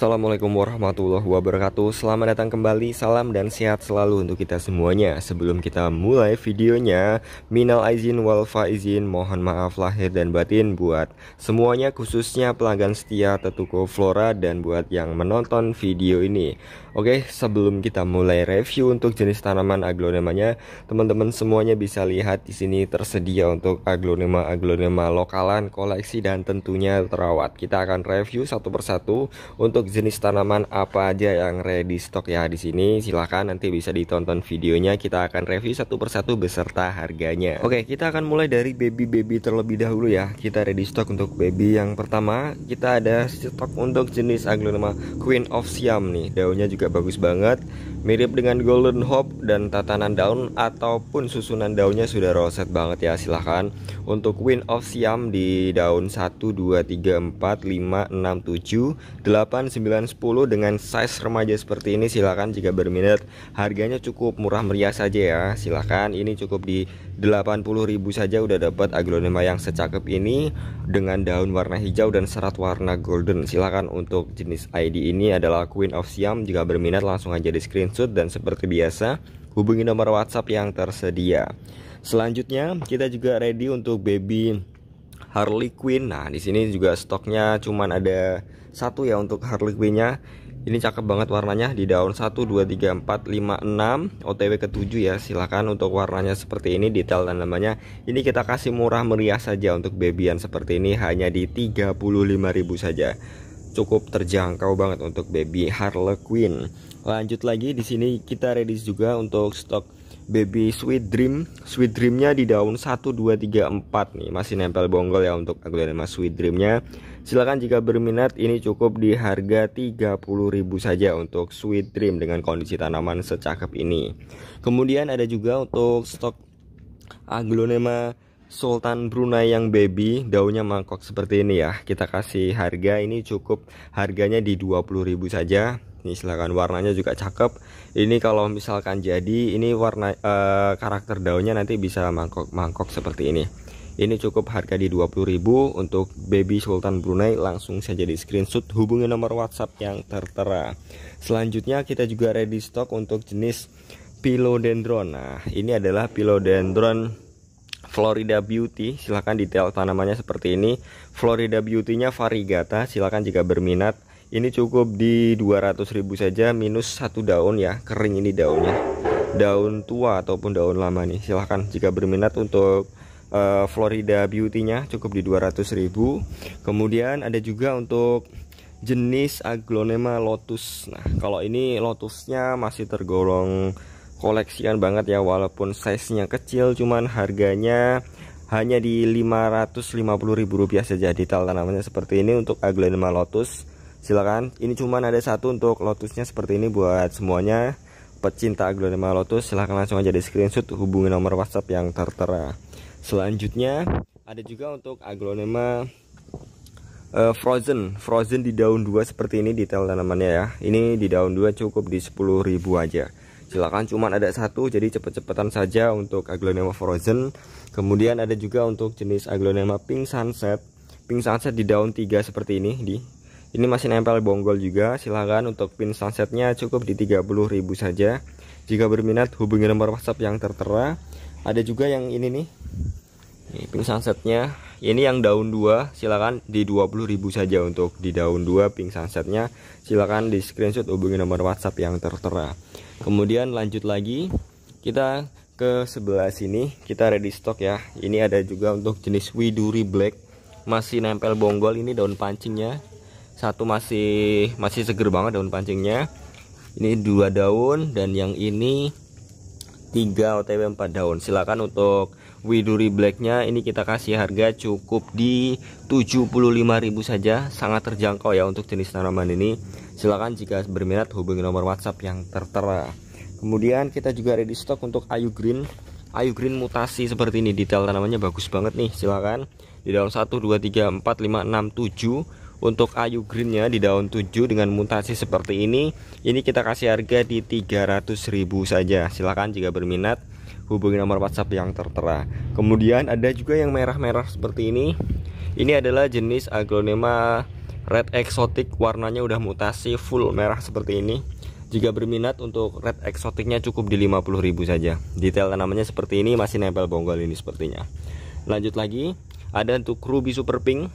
Assalamualaikum warahmatullahi wabarakatuh Selamat datang kembali, salam dan sehat selalu untuk kita semuanya Sebelum kita mulai videonya Minal aizin wal faizin Mohon maaf lahir dan batin buat semuanya Khususnya pelanggan setia Tetuko Flora Dan buat yang menonton video ini Oke, sebelum kita mulai review untuk jenis tanaman aglonemanya Teman-teman semuanya bisa lihat di sini tersedia untuk aglonema-aglonema lokalan, koleksi dan tentunya terawat Kita akan review satu persatu untuk jenis tanaman apa aja yang ready stock ya di sini. Silahkan nanti bisa ditonton videonya. Kita akan review satu persatu beserta harganya. Oke, kita akan mulai dari baby-baby terlebih dahulu ya. Kita ready stock untuk baby yang pertama. Kita ada stok untuk jenis aglonema Queen of Siam nih. Daunnya juga bagus banget. Mirip dengan Golden hop dan tatanan daun ataupun susunan daunnya sudah roset banget ya silahkan Untuk Win of Siam di daun 1, 2, 3, 4, 5, 6, 7, 8, 9, 10 Dengan size remaja seperti ini silahkan jika berminat Harganya cukup murah meriah saja ya silahkan ini cukup di 80.000 saja udah dapat aglonema yang secakep ini dengan daun warna hijau dan serat warna golden. silahkan untuk jenis ID ini adalah Queen of Siam. Jika berminat langsung aja di screenshot dan seperti biasa hubungi nomor WhatsApp yang tersedia. Selanjutnya kita juga ready untuk baby Harley Quinn. Nah, di sini juga stoknya cuman ada satu ya untuk Harley Quinn-nya ini cakep banget warnanya di daun 1, 2, 3, 4, 5, 6 OTW ke 7 ya silahkan untuk warnanya seperti ini detail dan namanya Ini kita kasih murah meriah saja untuk babyan seperti ini hanya di 35.000 saja Cukup terjangkau banget untuk baby Harlequin Lanjut lagi di sini kita ready juga untuk stok baby sweet dream Sweet dreamnya di daun 1, 2, 3, 4 nih Masih nempel bonggol ya untuk aglonema sweet dreamnya Silakan jika berminat ini cukup di harga 30.000 saja untuk Sweet Dream dengan kondisi tanaman secakep ini. Kemudian ada juga untuk stok aglonema Sultan Brunei yang baby daunnya mangkok seperti ini ya. Kita kasih harga ini cukup harganya di 20.000 saja ini silahkan warnanya juga cakep ini kalau misalkan jadi ini warna e, karakter daunnya nanti bisa mangkok mangkok seperti ini ini cukup harga di 20.000 untuk baby Sultan Brunei langsung saja di screenshot hubungi nomor WhatsApp yang tertera. Selanjutnya kita juga ready stock untuk jenis pilodendron Nah, ini adalah pilodendron Florida Beauty silahkan detail tanamannya seperti ini Florida Beauty-nya variegata silahkan jika berminat ini cukup di 200.000 saja minus satu daun ya kering ini daunnya daun tua ataupun daun lama nih silahkan jika berminat untuk uh, Florida Beauty-nya cukup di 200.000. Kemudian ada juga untuk jenis aglonema lotus. Nah, kalau ini lotusnya masih tergolong koleksian banget ya walaupun size-nya kecil cuman harganya hanya di rp rupiah saja detail tanamannya seperti ini untuk aglonema lotus. Silakan. Ini cuman ada satu untuk lotusnya seperti ini buat semuanya pecinta aglonema lotus silahkan langsung aja di screenshot hubungi nomor WhatsApp yang tertera. Selanjutnya ada juga untuk aglonema uh, frozen frozen di daun 2 seperti ini detail tanamannya ya ini di daun 2 cukup di 10.000 aja silakan cuma ada satu jadi cepet-cepetan saja untuk aglonema frozen kemudian ada juga untuk jenis aglonema pink sunset pink sunset di daun 3 seperti ini di ini masih nempel bonggol juga silahkan untuk pin sunsetnya cukup di 30.000 saja jika berminat hubungi nomor whatsapp yang tertera ada juga yang ini nih ini pink sunsetnya ini yang daun 2 silakan di 20.000 saja untuk di daun 2 pink sunsetnya silakan di screenshot hubungi nomor WhatsApp yang tertera kemudian lanjut lagi kita ke sebelah sini kita ready stock ya ini ada juga untuk jenis widuri black masih nempel bonggol ini daun pancingnya satu masih masih seger banget daun pancingnya ini dua daun dan yang ini 3 OTW 4 daun silakan untuk Widuri Blacknya ini kita kasih harga cukup di 75.000 saja sangat terjangkau ya untuk jenis tanaman ini silakan jika berminat hubungi nomor WhatsApp yang tertera kemudian kita juga ready stock untuk Ayu Green Ayu Green mutasi seperti ini detail tanamannya bagus banget nih silakan di daun 1 2 3 4 5 6 7 untuk ayu greennya di daun 7 dengan mutasi seperti ini Ini kita kasih harga di 300 ribu saja Silahkan jika berminat hubungi nomor whatsapp yang tertera Kemudian ada juga yang merah-merah seperti ini Ini adalah jenis aglonema red exotic Warnanya udah mutasi full merah seperti ini jika berminat untuk red Exoticnya cukup di 50 ribu saja. Detail tanamannya seperti ini masih nempel bonggol ini sepertinya. Lanjut lagi, ada untuk ruby super pink.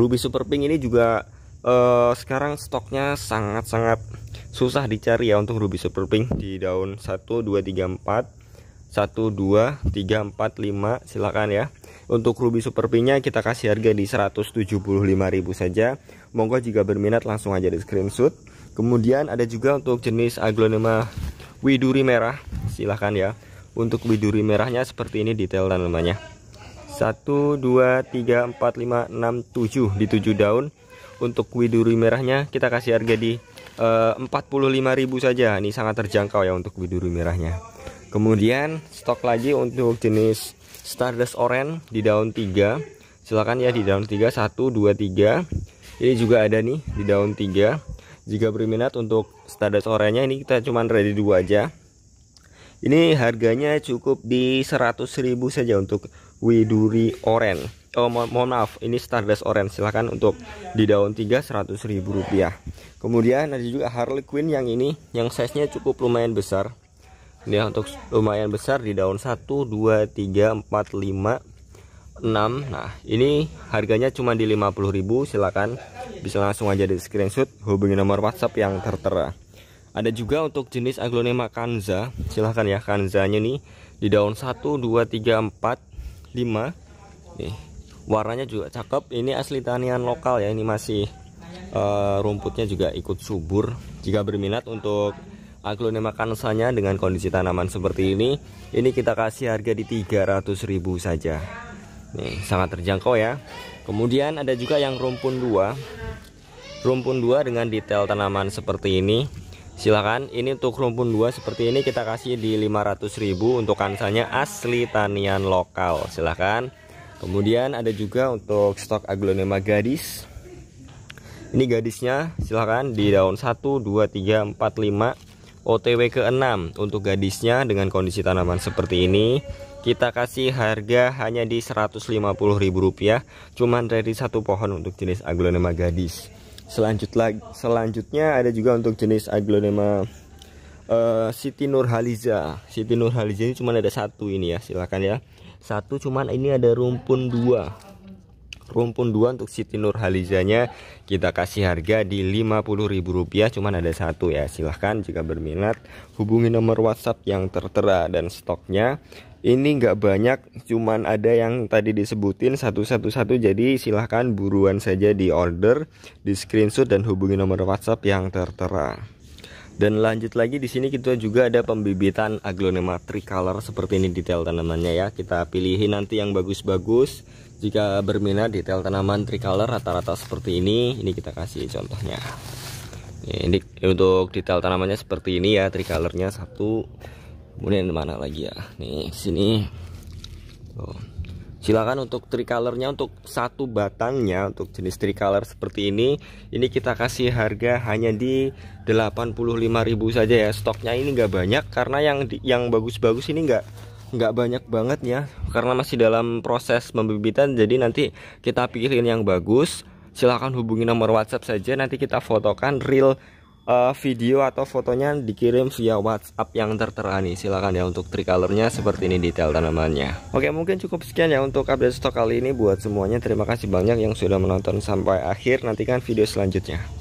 Ruby Super Pink ini juga uh, sekarang stoknya sangat-sangat susah dicari ya untuk Ruby Super Pink di daun 1 2 3 4 1 2 3 4 5 silakan ya. Untuk Ruby Super Pinknya kita kasih harga di 175.000 saja. Monggo jika berminat langsung aja di screenshot. Kemudian ada juga untuk jenis aglonema widuri merah. Silahkan ya. Untuk widuri merahnya seperti ini detail dan namanya. 1, 2, 3, 4, 5, 6, 7 di 7 daun Untuk widuri merahnya kita kasih harga di eh, uh, 45.000 saja Ini sangat terjangkau ya untuk widuri merahnya Kemudian stok lagi untuk jenis Stardust Orange di daun 3 Silahkan ya di daun 3, 1, 2, 3 Ini juga ada nih di daun 3 Jika berminat untuk Stardust Orange ini kita cuma ready 2 aja ini harganya cukup di 100.000 saja untuk Widuri Oren. Oh mo mohon maaf, ini Stardust Oren. Silahkan untuk di daun 3 100 ribu rupiah. Kemudian ada juga Harley Quinn yang ini, yang size-nya cukup lumayan besar. Ya untuk lumayan besar di daun 1, 2, 3, 4, 5, 6. Nah ini harganya cuma di 50 ribu. Silahkan bisa langsung aja di screenshot hubungi nomor WhatsApp yang tertera. Ada juga untuk jenis aglonema kanza. Silahkan ya kanzanya nih di daun 1, 2, 3, 4, nih warnanya juga cakep ini asli tanian lokal ya ini masih uh, rumputnya juga ikut subur jika berminat untuk aglonema kansanya dengan kondisi tanaman seperti ini ini kita kasih harga di 300.000 saja nih sangat terjangkau ya kemudian ada juga yang rumpun dua, rumpun dua dengan detail tanaman seperti ini silahkan ini untuk rumpun 2 seperti ini kita kasih di 500.000 untuk kansanya asli tanian lokal silahkan kemudian ada juga untuk stok aglonema gadis ini gadisnya silahkan di daun 1 2 3 4 5 OTW ke 6 untuk gadisnya dengan kondisi tanaman seperti ini kita kasih harga hanya di Rp150.000 cuman dari satu pohon untuk jenis aglonema gadis Selanjut selanjutnya ada juga untuk jenis aglonema uh, Siti Nurhaliza. Siti Nurhaliza ini cuma ada satu ini ya, silakan ya. Satu cuman ini ada rumpun dua. Rumpun dua untuk Siti Nurhalizanya kita kasih harga di Rp50.000 cuman ada satu ya. Silahkan jika berminat hubungi nomor WhatsApp yang tertera dan stoknya ini nggak banyak cuman ada yang tadi disebutin satu-satu-satu jadi silahkan buruan saja di order di screenshot dan hubungi nomor WhatsApp yang tertera dan lanjut lagi di sini kita juga ada pembibitan aglonema tricolor seperti ini detail tanamannya ya kita pilih nanti yang bagus-bagus jika berminat detail tanaman tricolor rata-rata seperti ini ini kita kasih contohnya ini untuk detail tanamannya seperti ini ya tricolornya satu kemudian mana lagi ya nih sini tuh. silakan untuk tricolornya untuk satu batangnya untuk jenis tricolor seperti ini ini kita kasih harga hanya di 85.000 saja ya stoknya ini nggak banyak karena yang yang bagus-bagus ini nggak nggak banyak banget ya karena masih dalam proses pembibitan jadi nanti kita pikirin yang bagus silahkan hubungi nomor WhatsApp saja nanti kita fotokan real uh, video atau fotonya dikirim via WhatsApp yang tertera nih. Silakan ya untuk tricolornya seperti ini detail tanamannya. Oke, mungkin cukup sekian ya untuk update stok kali ini buat semuanya. Terima kasih banyak yang sudah menonton sampai akhir. Nantikan video selanjutnya.